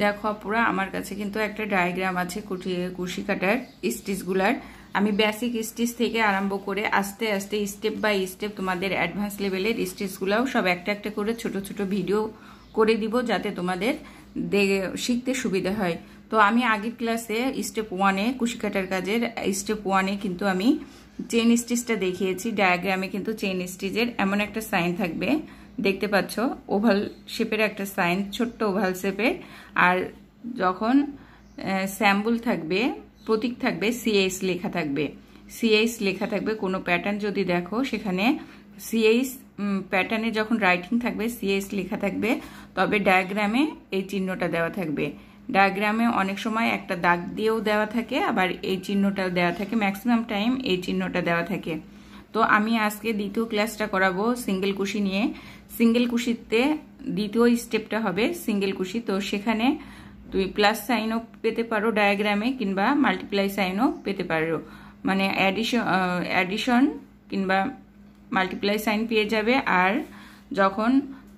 দেখো আপুরা আমার কাছে কিন্তু একটা ডায়াগ্রাম আছে কুশি কাটার স্টিচগুলার আমি বেসিক স্টিচ থেকে আরম্ভ করে আস্তে আস্তে স্টেপ বাই স্টেপ তোমাদের অ্যাডভান্স লেভেলের স্টিচগুলাও সব একটা একটা করে ছোট ছোট ভিডিও করে দিব যাতে তোমাদের শিখতে সুবিধা হয় তো আমি আগের ক্লাসে স্টেপ ওয়ানে কুশি কাটার কাজের স্টেপ ওয়ানে কিন্তু আমি চেন স্টিচটা দেখিয়েছি ডায়াগ্রামে কিন্তু চেন স্টিচের এমন একটা সাইন থাকবে দেখতে পাচ্ছ ওভাল শেপের একটা সাইন ছোট্ট ওভাল শেপে আর যখন স্যাম্বুল থাকবে প্রতীক থাকবে সিএইচ লেখা থাকবে সিএইচ লেখা থাকবে কোনো প্যাটার্ন যদি দেখো সেখানে সিএইচ প্যাটার্নে যখন রাইটিং থাকবে সিএস লেখা থাকবে তবে ডায়াগ্রামে এই চিহ্নটা দেওয়া থাকবে ডায়াগ্রামে অনেক সময় একটা দাগ দিয়েও দেওয়া থাকে আবার এই চিহ্নটাও দেওয়া থাকে ম্যাক্সিমাম টাইম এই চিহ্নটা দেওয়া থাকে তো আমি আজকে দ্বিতীয় ক্লাসটা করাবো সিঙ্গেল কুশি নিয়ে সিঙ্গেল কুশিতে দ্বিতীয় স্টেপটা হবে সিঙ্গেল কুশি তো সেখানে তুমি প্লাস সাইনও পেতে পারো ডায়াগ্রামে কিংবা মাল্টিপ্লাই সাইনও পেতে পারো মানে অ্যাডিশন অ্যাডিশন কিংবা মাল্টিপ্লাই সাইন পেয়ে যাবে আর যখন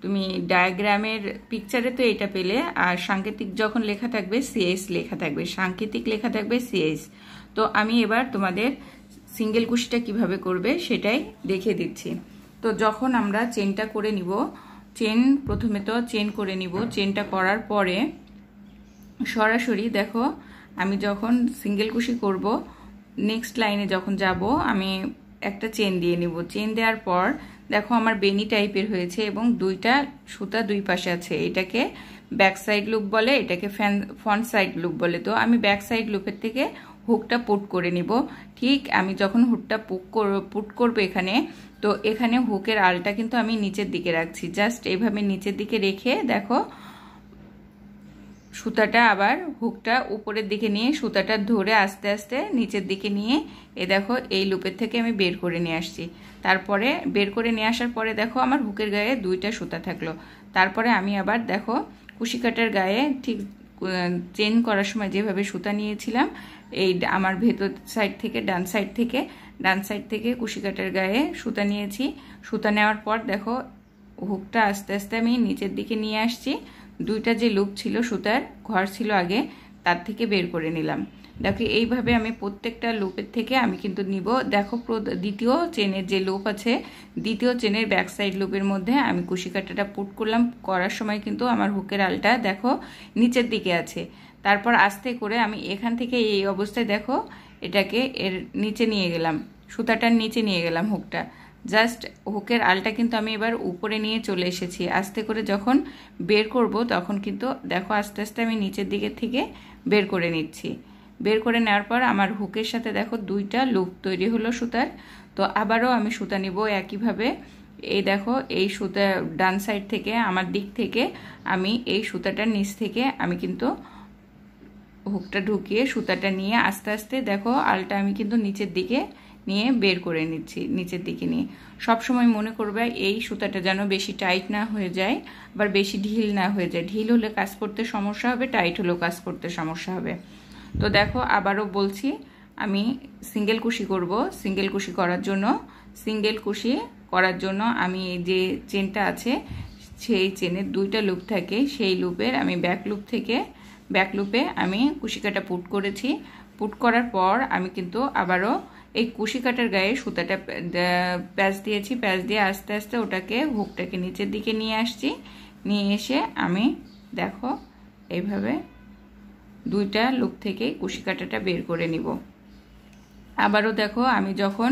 তুমি ডায়াগ্রামের পিকচারে তো এটা পেলে আর সাংকেতিক যখন লেখা থাকবে সিএস লেখা থাকবে সাংকেতিক লেখা থাকবে সিএস তো আমি এবার তোমাদের সিঙ্গেল কুশিটা কিভাবে করবে সেটাই দেখে দিচ্ছি তো যখন আমরা চেনটা করে নিব চেন প্রথমে তো চেন করে নিব চেনটা করার পরে সরাসরি দেখো আমি যখন সিঙ্গেল কুশি করব নেক্সট লাইনে যখন যাব আমি একটা চেন দিয়ে নিব চেন দেওয়ার পর দেখো আমার বেনি টাইপের হয়েছে এবং দুইটা সুতা দুই পাশে আছে এটাকে ব্যাক সাইড লুপ বলে এটাকে ফ্যান ফ্রন্ট সাইড লুপ বলে তো আমি ব্যাক সাইড লুপের থেকে হুকটা পুট করে নিব ঠিক আমি যখন হুকটা পুক পুট করবো এখানে তো এখানে হুকের আলটা কিন্তু আমি নিচের দিকে রাখছি জাস্ট এইভাবে নিচের দিকে রেখে দেখো সুতাটা আবার হুকটা উপরের দিকে নিয়ে সুতাটা ধরে আস্তে আস্তে নিচের দিকে নিয়ে এ দেখো এই লুপের থেকে আমি বের করে নিয়ে আসছি তারপরে বের করে নিয়ে আসার পরে দেখো আমার হুকের গায়ে দুইটা সুতা থাকলো তারপরে আমি আবার দেখো কুশি কাটার গায়ে ঠিক চেন করার সময় যেভাবে সুতা নিয়েছিলাম এই আমার ভেতর সাইড থেকে ডান সাইড থেকে ডান সাইড থেকে কুশিকাটার গায়ে সুতা নিয়েছি সুতা নেওয়ার পর দেখো হুকটা আস্তে আস্তে আমি নিচের দিকে নিয়ে আসছি দুইটা যে লুপ ছিল সুতার ঘর ছিল আগে তার থেকে বের করে নিলাম দেখো এইভাবে আমি প্রত্যেকটা লোপের থেকে আমি কিন্তু নিব দেখো দ্বিতীয় চেনের যে লোপ আছে দ্বিতীয় চেনের ব্যাক সাইড লোপের মধ্যে আমি কুশি কাটাটা পুট করলাম করার সময় কিন্তু আমার হুকের আলটা দেখো নিচের দিকে আছে তারপর আস্তে করে আমি এখান থেকে এই অবস্থায় দেখো এটাকে এর নিচে নিয়ে গেলাম সুতাটার নিচে নিয়ে গেলাম হুকটা জাস্ট হুকের আলটা কিন্তু আমি এবার উপরে নিয়ে চলে এসেছি আস্তে করে যখন বের করব তখন কিন্তু দেখো আস্তে আস্তে আমি নিচের দিকে থেকে বের করে নিচ্ছি বের করে নেওয়ার পর আমার হুকের সাথে দেখো দুইটা লুপ তৈরি হলো সুতার তো আবারও আমি সুতা নিব একইভাবে এই দেখো এই সুতা ডান সাইড থেকে আমার দিক থেকে আমি এই সুতাটার নিচ থেকে আমি কিন্তু হুকটা ঢুকিয়ে সুতাটা নিয়ে আস্তে আস্তে দেখো আলটা আমি কিন্তু নিচের দিকে নিয়ে বের করে নিচ্ছি নিচের দিকে নিয়ে সব সময় মনে করবে এই সুতাটা যেন বেশি টাইট না হয়ে যায় আবার বেশি ঢিল না হয়ে যায় ঢিল হলে কাজ করতে সমস্যা হবে টাইট হলেও কাজ করতে সমস্যা হবে তো দেখো আবারও বলছি আমি সিঙ্গেল কুশি করব সিঙ্গেল কুশি করার জন্য সিঙ্গেল কুশি করার জন্য আমি যে চেনটা আছে সেই চেনের দুইটা লুপ থাকে সেই লুপের আমি ব্যাক লুপ থেকে ব্যাক লুপে আমি কুশিকাটা পুট করেছি পুট করার পর আমি কিন্তু আবারও এই কুশিকাটার গায়ে সুতাটা প্যাঁচ দিয়েছি প্যাচ দিয়ে আস্তে আস্তে ওটাকে হুকটাকে নিচের দিকে নিয়ে আসছি নিয়ে এসে আমি দেখো এইভাবে দুইটা লুক থেকে কুশি কাটাটা বের করে নিব আবারও দেখো আমি যখন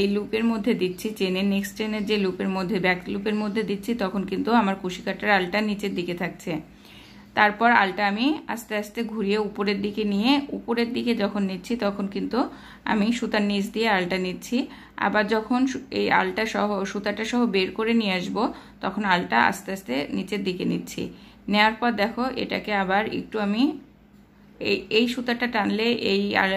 এই লুপের মধ্যে দিচ্ছি চেনের নেক্সট চেনের যে লুপের মধ্যে ব্যাক লুপের মধ্যে দিচ্ছি তখন কিন্তু আমার কুশি কাটার আলটা নিচের দিকে থাকছে তারপর আলটা আমি আস্তে আস্তে ঘুরিয়ে উপরের দিকে নিয়ে উপরের দিকে যখন নিচ্ছি তখন কিন্তু আমি সুতার নিচ দিয়ে আলটা নিচ্ছি আবার যখন এই আলটা সহ সুতাটা সহ বের করে নিয়ে আসব তখন আলটা আস্তে আস্তে নিচের দিকে নিচ্ছি নেওয়ার পর দেখো এটাকে আবার একটু আমি এই এই সুতাটা টানলে এই আর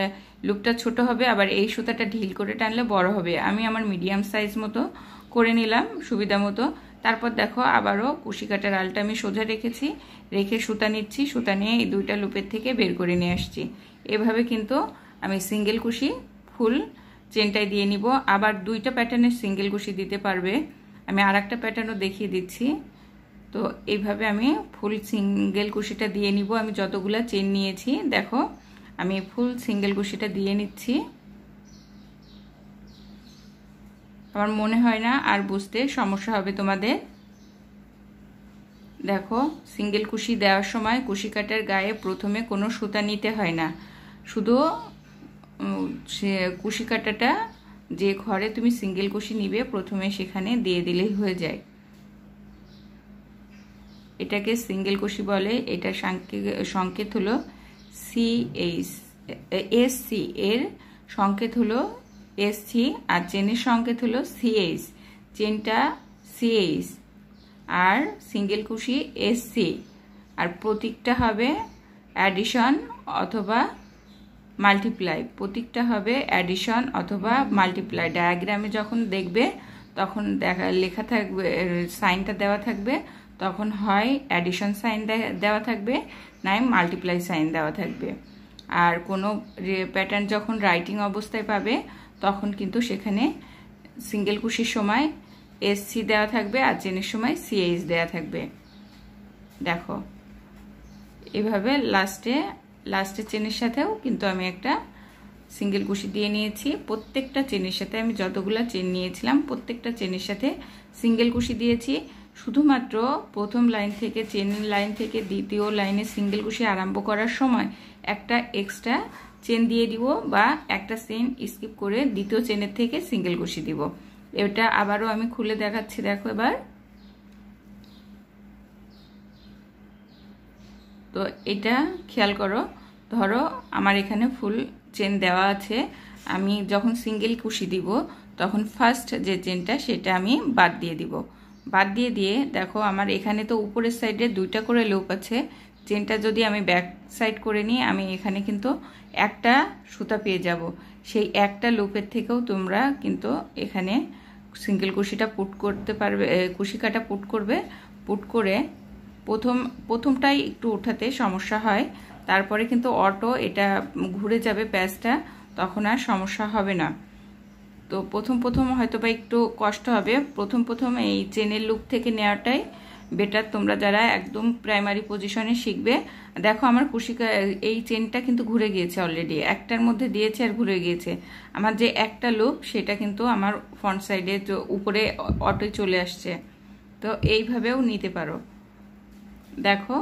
লুপটা ছোট হবে আবার এই সুতাটা ঢিল করে টানলে বড় হবে আমি আমার মিডিয়াম সাইজ মতো করে নিলাম সুবিধা মতো তারপর দেখো আবারও কুশি কাটার আলটা আমি সোজা রেখেছি রেখে সুতা নিচ্ছি সুতা নিয়ে এই দুইটা লুপের থেকে বের করে নিয়ে আসছি এভাবে কিন্তু আমি সিঙ্গেল কুশি ফুল চেনটায় দিয়ে নিব আবার দুইটা প্যাটার্নের সিঙ্গেল কুশি দিতে পারবে আমি আর একটা প্যাটার্নও দেখিয়ে দিচ্ছি তো এইভাবে আমি ফুল সিঙ্গেল কুশিটা দিয়ে নিব আমি যতগুলো চেন নিয়েছি দেখো আমি ফুল সিঙ্গেল কুশিটা দিয়ে নিচ্ছি আমার মনে হয় না আর বুঝতে সমস্যা হবে তোমাদের দেখো সিঙ্গেল কুশি দেওয়ার সময় কুশি কাটার গায়ে প্রথমে কোনো সুতা নিতে হয় না শুধু কুশি কাটাটা যে ঘরে তুমি সিঙ্গেল কুশি নিবে প্রথমে সেখানে দিয়ে দিলেই হয়ে যায় এটাকে সিঙ্গেল কোষি বলে এটা সংকেত হলো সিএইচ সি এর সংকেত হলো এস সি আর চেনের সংকেত হলো সিএইচ চেনটা সিএইচ আর সিঙ্গেল কুশি সি আর প্রতীকটা হবে অ্যাডিশন অথবা মাল্টিপ্লাই প্রতীকটা হবে অ্যাডিশন অথবা মাল্টিপ্লাই ডায়াগ্রামে যখন দেখবে তখন দেখা লেখা থাকবে সাইনটা দেওয়া থাকবে তখন হয় অ্যাডিশন সাইন দেওয়া থাকবে নাই মাল্টিপ্লাই সাইন দেওয়া থাকবে আর কোনো প্যাটার্ন যখন রাইটিং অবস্থায় পাবে তখন কিন্তু সেখানে সিঙ্গেল কুশির সময় এসসি দেওয়া থাকবে আর চেনের সময় সিএইচ দেওয়া থাকবে দেখো এভাবে লাস্টে লাস্টের চেনের সাথেও কিন্তু আমি একটা সিঙ্গেল কুশি দিয়ে নিয়েছি প্রত্যেকটা চেনের সাথে আমি যতগুলো চেন নিয়েছিলাম প্রত্যেকটা চেনের সাথে সিঙ্গেল কুশি দিয়েছি শুধুমাত্র প্রথম লাইন থেকে চেন লাইন থেকে দ্বিতীয় লাইনে সিঙ্গেল কুশি আরম্ভ করার সময় একটা এক্সট্রা চেন দিয়ে দিব বা একটা চেন স্কিপ করে দ্বিতীয় চেনের থেকে সিঙ্গেল কুশি দিব এটা আবারও আমি খুলে দেখাচ্ছি দেখো এবার তো এটা খেয়াল করো ধরো আমার এখানে ফুল চেন দেওয়া আছে আমি যখন সিঙ্গেল কুশি দিব তখন ফার্স্ট যে চেনটা সেটা আমি বাদ দিয়ে দিব বাদ দিয়ে দিয়ে দেখো আমার এখানে তো উপরের সাইডে দুইটা করে লুপ আছে চেনটা যদি আমি ব্যাক সাইড করে নিই আমি এখানে কিন্তু একটা সুতা পেয়ে যাব সেই একটা লুপের থেকেও তোমরা কিন্তু এখানে সিঙ্গেল কুশিটা পুট করতে পারবে কুশি কাটা পুট করবে পুট করে প্রথম প্রথমটাই একটু ওঠাতে সমস্যা হয় তারপরে কিন্তু অটো এটা ঘুরে যাবে প্যাচটা তখন আর সমস্যা হবে না তো প্রথম প্রথম হয়তো বা একটু কষ্ট হবে প্রথম প্রথম এই চেনের লুক থেকে নেওয়াটাই বেটার তোমরা যারা একদম প্রাইমারি পজিশনে শিখবে দেখো আমার কুশিকা এই চেনটা কিন্তু ঘুরে গিয়েছে অলরেডি একটার মধ্যে দিয়েছে আর ঘুরে গিয়েছে আমার যে একটা লুক সেটা কিন্তু আমার ফ্রন্ট সাইডে উপরে অটোই চলে আসছে তো এইভাবেও নিতে পারো দেখো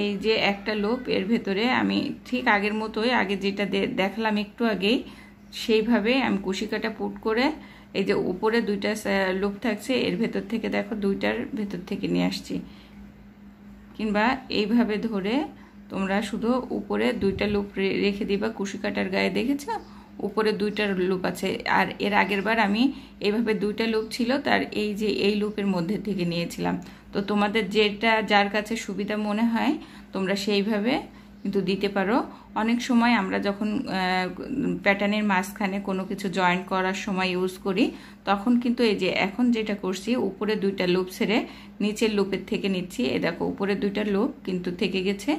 এই যে একটা লোপ এর ভেতরে আমি ঠিক আগের মতোই আগে যেটা দেখলাম একটু আগেই সেইভাবে আমি কুশিকাটা পুট করে এই যে উপরে দুইটা লুপ থাকছে এর ভেতর থেকে দেখো দুইটার ভেতর থেকে নিয়ে আসছি কিংবা এইভাবে ধরে তোমরা শুধু উপরে দুইটা লুপ রেখে দিবা কুশিকাটার গায়ে দেখেছ উপরে দুইটা লুপ আছে আর এর আগের বার আমি এইভাবে দুইটা লুপ ছিল তার এই যে এই লুপের মধ্যে থেকে নিয়েছিলাম তো তোমাদের যেটা যার কাছে সুবিধা মনে হয় তোমরা সেইভাবে কিন্তু দিতে পারো অনেক সময় আমরা যখন প্যাটার্নের মাঝখানে কোনো কিছু জয়েন করার সময় ইউজ করি তখন কিন্তু এই যে এখন যেটা করছি উপরে দুইটা লুপ ছেড়ে নিচের লুপের থেকে নিচ্ছি এ দেখো উপরে দুইটা লুপ কিন্তু থেকে গেছে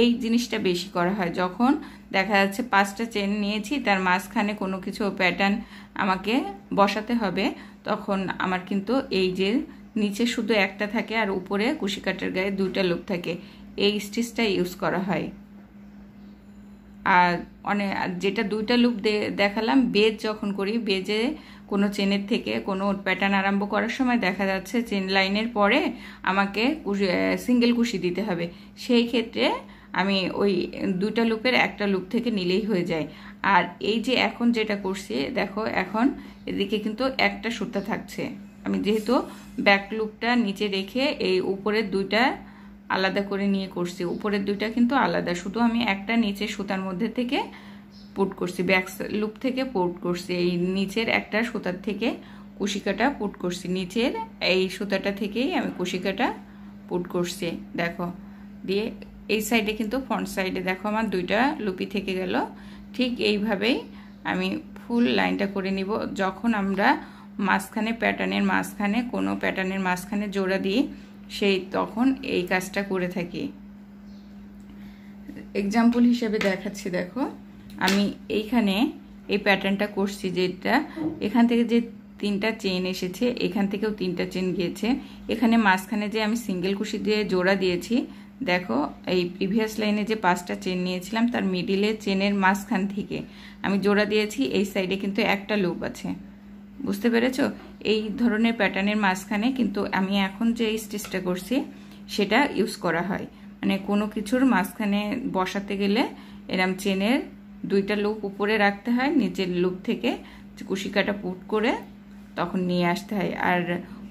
এই জিনিসটা বেশি করা হয় যখন দেখা যাচ্ছে পাঁচটা চেন নিয়েছি তার মাঝখানে কোনো কিছু প্যাটার্ন আমাকে বসাতে হবে তখন আমার কিন্তু এই যে নিচে শুধু একটা থাকে আর উপরে কুশিকাটার গায়ে দুইটা লুপ থাকে এই স্টিচটা ইউজ করা হয় আর অনেক যেটা দুইটা লুপ দেখালাম বেজ যখন করি বেজে কোনো চেনের থেকে কোনো প্যাটার্ন আরম্ভ করার সময় দেখা যাচ্ছে চেন লাইনের পরে আমাকে সিঙ্গেল কুশি দিতে হবে সেই ক্ষেত্রে আমি ওই দুটা লুপের একটা লুপ থেকে নিলেই হয়ে যায় আর এই যে এখন যেটা করছি দেখো এখন এদিকে কিন্তু একটা সুতা থাকছে আমি যেহেতু ব্যাক লুপটা নিচে রেখে এই উপরের দুইটা আলাদা করে নিয়ে করছি উপরের দুইটা কিন্তু আলাদা শুধু আমি একটা নিচে সুতার মধ্যে থেকে পুট করছি ব্যাক লুপ থেকে পুট করছি এই নিচের একটা সুতার থেকে কুশিকাটা পুট করছি নিচের এই সুতাটা থেকেই আমি কুশিকাটা পুট করছি দেখো দিয়ে এই সাইডে কিন্তু ফ্রন্ট সাইডে দেখো আমার দুইটা লুপি থেকে গেল ঠিক এইভাবেই আমি ফুল লাইনটা করে নিব যখন আমরা মাঝখানে প্যাটার্নের মাঝখানে কোনো প্যাটার্নের মাঝখানে জোড়া দিই সেই তখন এই কাজটা করে থাকি এক্সাম্পল হিসেবে দেখাচ্ছি দেখো আমি এইখানে এই প্যাটার্নটা করছি যেটা এখান থেকে যে তিনটা চেন এসেছে এখান থেকেও তিনটা চেন গিয়েছে এখানে মাঝখানে যে আমি সিঙ্গেল কুশি দিয়ে জোড়া দিয়েছি দেখো এই প্রিভিয়াস লাইনে যে পাঁচটা চেন নিয়েছিলাম তার মিডিলে চেনের মাঝখান থেকে আমি জোড়া দিয়েছি এই সাইডে কিন্তু একটা লুপ আছে বুঝতে পেরেছ এই ধরনের প্যাটার্নের মাঝখানে কিন্তু আমি এখন যে স্টিচটা করছি সেটা ইউজ করা হয় মানে কোনো কিছুর মাঝখানে বসাতে গেলে এরম চেনের দুইটা লুপ উপরে রাখতে হয় নিচের লুপ থেকে কুশিকাটা পুট করে তখন নিয়ে আসতে হয় আর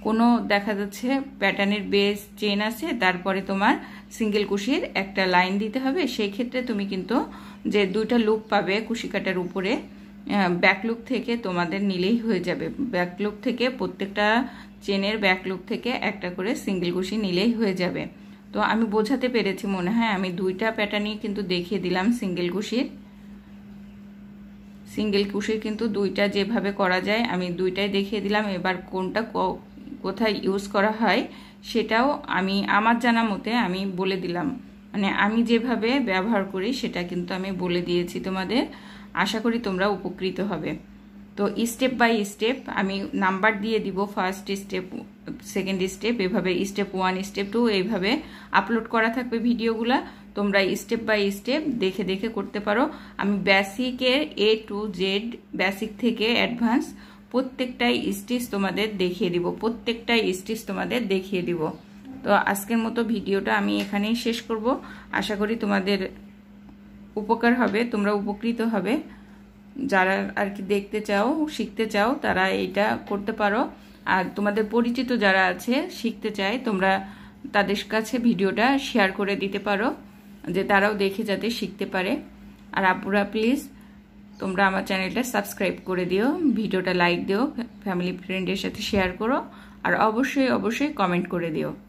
কোনো দেখা যাচ্ছে প্যাটার্নের বেস চেন আছে তারপরে তোমার সিঙ্গেল কুশির একটা লাইন দিতে হবে সেই ক্ষেত্রে তুমি কিন্তু যে দুইটা লুপ পাবে কুশিকাটার উপরে ব্যাকলুক থেকে তোমাদের নিলেই হয়ে যাবে ব্যাকলুক থেকে প্রত্যেকটা চেনের ব্যাকলুক থেকে একটা করে সিঙ্গেল কুশি নিলেই হয়ে যাবে তো আমি বোঝাতে পেরেছি মনে হয় আমি দুইটা প্যাটার্নই কিন্তু দেখিয়ে দিলাম সিঙ্গেল কুশির সিঙ্গেল কুশির কিন্তু দুইটা যেভাবে করা যায় আমি দুইটাই দেখিয়ে দিলাম এবার কোনটা কোথায় ইউজ করা হয় সেটাও আমি আমার জানা মতে আমি বলে দিলাম মানে আমি যেভাবে ব্যবহার করি সেটা কিন্তু আমি বলে দিয়েছি তোমাদের আশা করি তোমরা উপকৃত হবে তো স্টেপ বাই স্টেপ আমি নাম্বার দিয়ে দিব ফার্স্ট স্টেপ সেকেন্ড স্টেপ এভাবে স্টেপ ওয়ান স্টেপ টু এইভাবে আপলোড করা থাকবে ভিডিওগুলা তোমরা স্টেপ বাই স্টেপ দেখে দেখে করতে পারো আমি বেসিকের এ টু জেড বেসিক থেকে অ্যাডভান্স প্রত্যেকটাই স্টিচ তোমাদের দেখিয়ে দিব প্রত্যেকটাই স্টিচ তোমাদের দেখিয়ে দিব তো আজকের মতো ভিডিওটা আমি এখানেই শেষ করব আশা করি তোমাদের উপকার হবে তোমরা উপকৃত হবে যারা আর কি দেখতে চাও শিখতে চাও তারা এটা করতে পারো আর তোমাদের পরিচিত যারা আছে শিখতে চায় তোমরা তাদের কাছে ভিডিওটা শেয়ার করে দিতে পারো যে তারাও দেখে যাতে শিখতে পারে আর আপুরা প্লিজ তোমরা আমার চ্যানেলটা সাবস্ক্রাইব করে দিও ভিডিওটা লাইক দিও ফ্যামিলি ফ্রেন্ডের সাথে শেয়ার করো আর অবশ্যই অবশ্যই কমেন্ট করে দিও